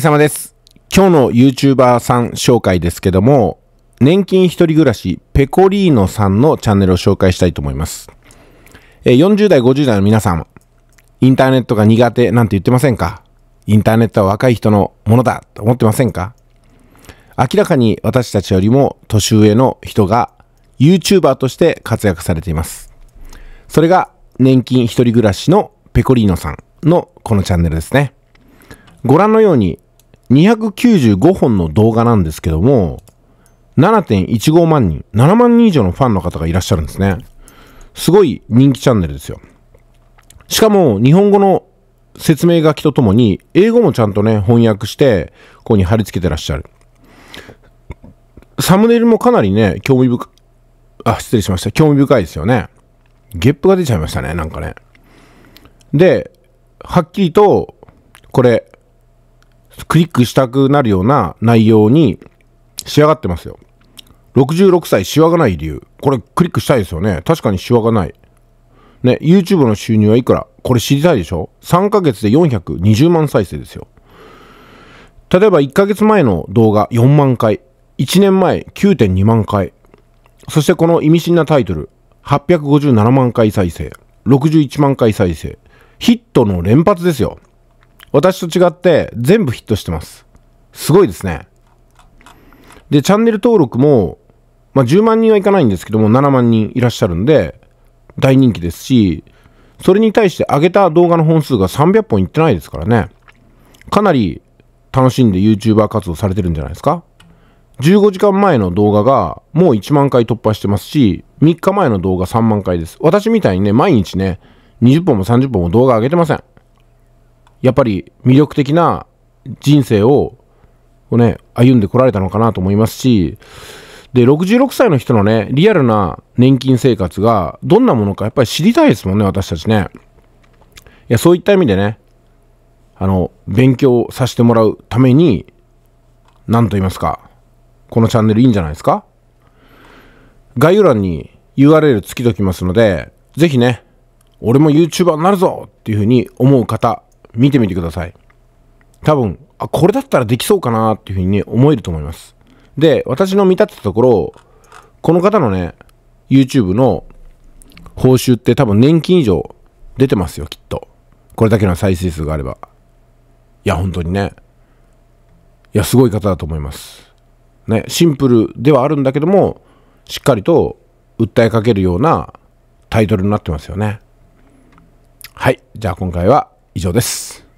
様です。今日の YouTuber さん紹介ですけども、年金一人暮らしペコリーノさんのチャンネルを紹介したいと思います。40代、50代の皆さん、インターネットが苦手なんて言ってませんかインターネットは若い人のものだと思ってませんか明らかに私たちよりも年上の人が YouTuber として活躍されています。それが年金一人暮らしのペコリーノさんのこのチャンネルですね。ご覧のように295本の動画なんですけども、7.15万人、7万人以上のファンの方がいらっしゃるんですね。すごい人気チャンネルですよ。しかも、日本語の説明書きとともに、英語もちゃんとね、翻訳して、ここに貼り付けてらっしゃる。サムネイルもかなりね、興味深、あ、失礼しました。興味深いですよね。ゲップが出ちゃいましたね、なんかね。で、はっきりと、これ、クリックしたくなるような内容に仕上がってますよ。66歳、シワがない理由。これ、クリックしたいですよね。確かにシワがない。ね、YouTube の収入はいくらこれ知りたいでしょ ?3 ヶ月で420万再生ですよ。例えば1ヶ月前の動画4万回。1年前9.2万回。そしてこの意味深なタイトル。857万回再生。61万回再生。ヒットの連発ですよ。私と違って全部ヒットしてます。すごいですね。で、チャンネル登録も、まあ、10万人はいかないんですけども、7万人いらっしゃるんで、大人気ですし、それに対して上げた動画の本数が300本いってないですからね。かなり楽しんで YouTuber 活動されてるんじゃないですか15時間前の動画がもう1万回突破してますし、3日前の動画3万回です。私みたいにね、毎日ね、20本も30本も動画上げてません。やっぱり魅力的な人生をね、歩んでこられたのかなと思いますし、で、66歳の人のね、リアルな年金生活がどんなものかやっぱり知りたいですもんね、私たちね。いや、そういった意味でね、あの、勉強させてもらうために、何と言いますか、このチャンネルいいんじゃないですか概要欄に URL つきときますので、ぜひね、俺も YouTuber になるぞっていうふうに思う方、見てみてください。多分、あ、これだったらできそうかなっていうふうに、ね、思えると思います。で、私の見立てたところ、この方のね、YouTube の報酬って多分年金以上出てますよ、きっと。これだけの再生数があれば。いや、本当にね。いや、すごい方だと思います。ね、シンプルではあるんだけども、しっかりと訴えかけるようなタイトルになってますよね。はい。じゃあ今回は以上です。